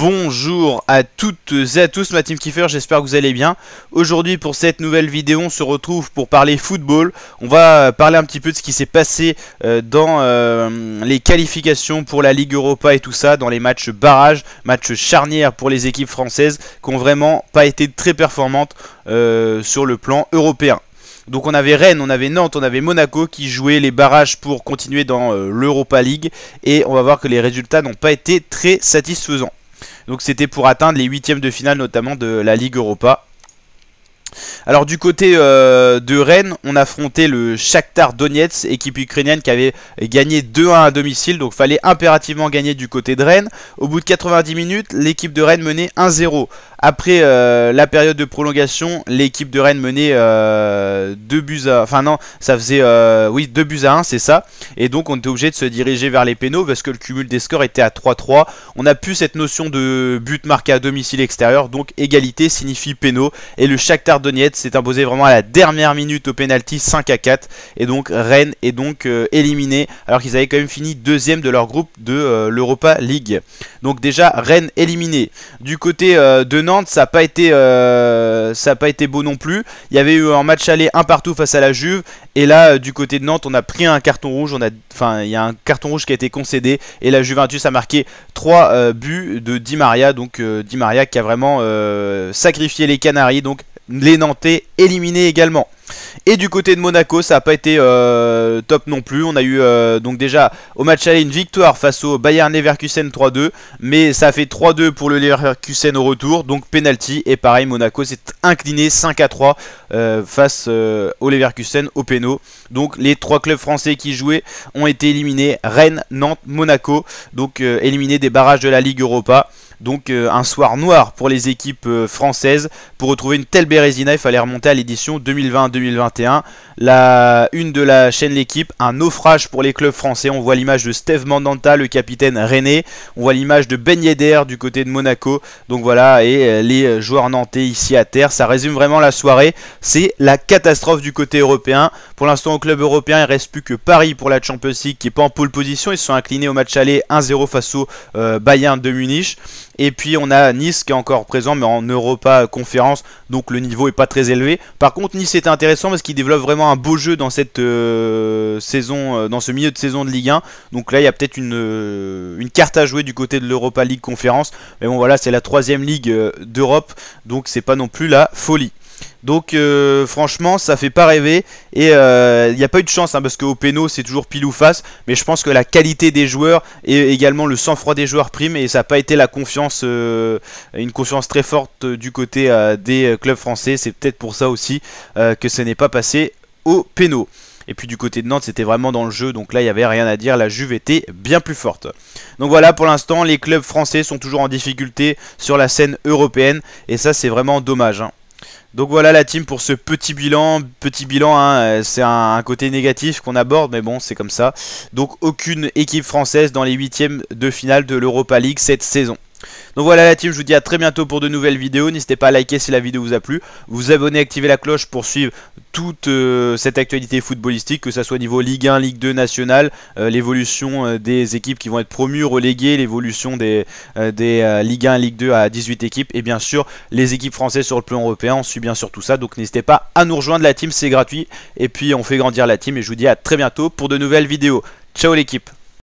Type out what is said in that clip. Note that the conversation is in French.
Bonjour à toutes et à tous ma team Kiffer, j'espère que vous allez bien. Aujourd'hui pour cette nouvelle vidéo on se retrouve pour parler football. On va parler un petit peu de ce qui s'est passé euh, dans euh, les qualifications pour la Ligue Europa et tout ça, dans les matchs barrages, matchs charnières pour les équipes françaises qui n'ont vraiment pas été très performantes euh, sur le plan européen. Donc on avait Rennes, on avait Nantes, on avait Monaco qui jouaient les barrages pour continuer dans l'Europa League. Et on va voir que les résultats n'ont pas été très satisfaisants. Donc c'était pour atteindre les huitièmes de finale notamment de la Ligue Europa. Alors du côté euh, de Rennes, on affrontait le Shakhtar Donetsk, équipe ukrainienne qui avait gagné 2-1 à domicile, donc fallait impérativement gagner du côté de Rennes. Au bout de 90 minutes, l'équipe de Rennes menait 1-0. Après euh, la période de prolongation, l'équipe de Rennes menait 2 euh, buts à... Enfin non, ça faisait... Euh, oui, 2 buts à 1, c'est ça. Et donc on était obligé de se diriger vers les pénaux parce que le cumul des scores était à 3-3. On n'a plus cette notion de but marqué à domicile extérieur. Donc égalité signifie pénaux. Et le Shakhtar Donetsk s'est imposé vraiment à la dernière minute au pénalty 5 à 4. Et donc Rennes est donc éliminé alors qu'ils avaient quand même fini deuxième de leur groupe de l'Europa League. Donc déjà Rennes éliminé. Du côté de Nantes, ça n'a euh, pas, été, beau non plus. Il y avait eu un match aller un partout face à la Juve. Et là, euh, du côté de Nantes, on a pris un carton rouge. enfin, il y a un carton rouge qui a été concédé. Et la Juventus a marqué 3 euh, buts de Di Maria. Donc Di Maria qui a vraiment sacrifié les Canaries. Donc les Nantais éliminés également. Et du côté de Monaco, ça n'a pas été euh, top non plus. On a eu euh, donc déjà au match aller une victoire face au Bayern Leverkusen 3-2. Mais ça a fait 3-2 pour le Leverkusen au retour. Donc penalty. Et pareil, Monaco s'est incliné 5-3 euh, face au Leverkusen au péno. Donc les trois clubs français qui jouaient ont été éliminés. Rennes, Nantes, Monaco. Donc éliminés des barrages de la Ligue Europa. Donc euh, un soir noir pour les équipes euh, françaises. Pour retrouver une telle Bérésina, il fallait remonter à l'édition 2020-2021. La une de la chaîne L'équipe, un naufrage pour les clubs français. On voit l'image de Steve Mandanta, le capitaine René. On voit l'image de Ben Yedder du côté de Monaco. Donc voilà, et euh, les joueurs nantais ici à terre. Ça résume vraiment la soirée. C'est la catastrophe du côté européen. Pour l'instant, au club européen, il reste plus que Paris pour la Champions League qui n'est pas en pole position. Ils se sont inclinés au match aller 1-0 face au Bayern de Munich. Et puis on a Nice qui est encore présent, mais en Europa conférence, donc le niveau est pas très élevé. Par contre, Nice est intéressant parce qu'il développe vraiment un beau jeu dans cette euh, saison, euh, dans ce milieu de saison de Ligue 1. Donc là, il y a peut-être euh, une, carte à jouer du côté de l'Europa League conférence. Mais bon, voilà, c'est la troisième ligue d'Europe, donc c'est pas non plus la folie. Donc euh, franchement ça fait pas rêver et il euh, n'y a pas eu de chance hein, parce qu'au péno c'est toujours pile ou face mais je pense que la qualité des joueurs et également le sang-froid des joueurs prime et ça n'a pas été la confiance euh, une confiance très forte du côté des clubs français c'est peut-être pour ça aussi que ce n'est pas passé au péno. Et puis du côté de Nantes, c'était vraiment dans le jeu. Donc là, il n'y avait rien à dire. La Juve était bien plus forte. Donc voilà, pour l'instant, les clubs français sont toujours en difficulté sur la scène européenne. Et ça, c'est vraiment dommage. Hein. Donc voilà la team pour ce petit bilan, petit bilan, hein, euh, c'est un, un, côté négatif qu'on aborde, mais bon c'est comme ça. Donc aucune équipe française dans les huitièmes de finale de l'Europa League cette saison. Donc voilà la team, je vous dis à très bientôt pour de nouvelles vidéos. N'hésitez pas à liker si la vidéo vous a plu. Vous abonner, activer la cloche pour suivre toute euh, cette actualité footballistique, que ce soit niveau Ligue 1, Ligue 2, Nationale, euh, l'évolution euh, des équipes qui vont être promues, reléguées, l'évolution des, des Ligue 1, Ligue 2 à 18 équipes, et bien sûr les équipes françaises sur le plan européen. On suit bien sûr tout ça, donc n'hésitez pas à nous rejoindre la team, c'est gratuit. Et puis on fait grandir la team et je vous dis à très bientôt pour de nouvelles vidéos. Ciao l'équipe